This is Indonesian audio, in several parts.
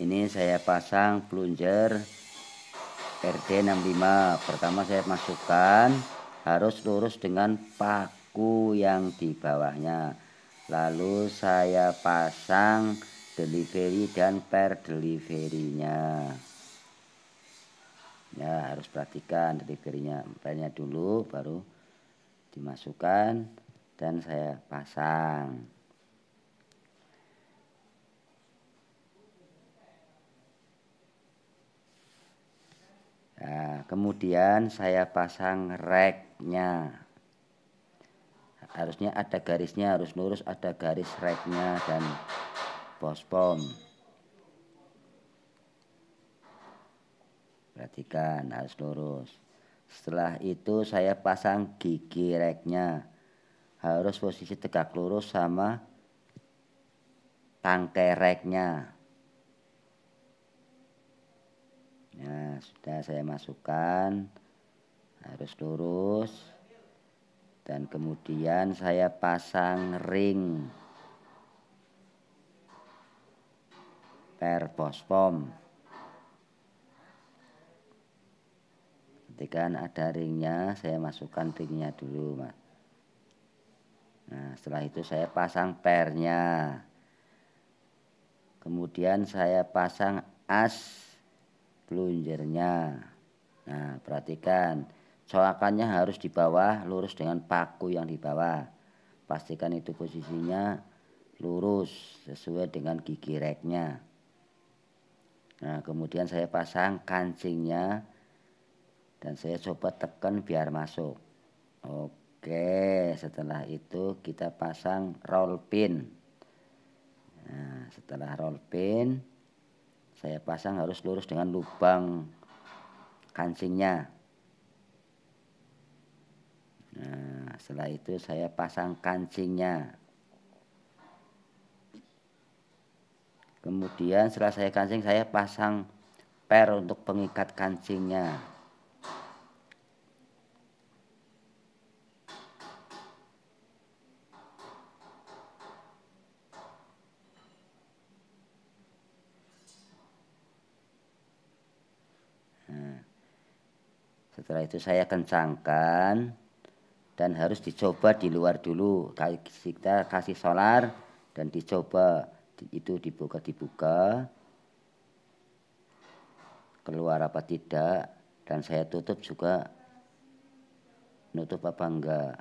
ini saya pasang plunger RD65 pertama saya masukkan harus lurus dengan paku yang di bawahnya lalu saya pasang delivery dan per deliverynya ya harus perhatikan deliverynya pernya dulu baru dimasukkan dan saya pasang kemudian saya pasang reknya harusnya ada garisnya harus lurus ada garis reknya dan pospom perhatikan harus lurus setelah itu saya pasang gigi reknya harus posisi tegak lurus sama tangkai reknya sudah saya masukkan harus lurus dan kemudian saya pasang ring per pospom ketika ada ringnya saya masukkan ringnya dulu mas nah setelah itu saya pasang pernya kemudian saya pasang as peluncurnya. Nah, perhatikan. Coakannya harus di bawah lurus dengan paku yang di bawah. Pastikan itu posisinya lurus sesuai dengan gigi reknya. Nah, kemudian saya pasang kancingnya dan saya coba tekan biar masuk. Oke, setelah itu kita pasang roll pin. Nah, setelah roll pin, saya pasang harus lurus dengan lubang kancingnya nah setelah itu saya pasang kancingnya kemudian setelah saya kancing saya pasang per untuk pengikat kancingnya Setelah itu saya kencangkan dan harus dicoba di luar dulu. Kita kasih solar dan dicoba itu dibuka-dibuka keluar apa tidak dan saya tutup juga nutup apa enggak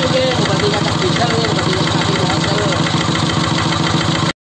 kayo niya, ubatin na takbid lang, ubatin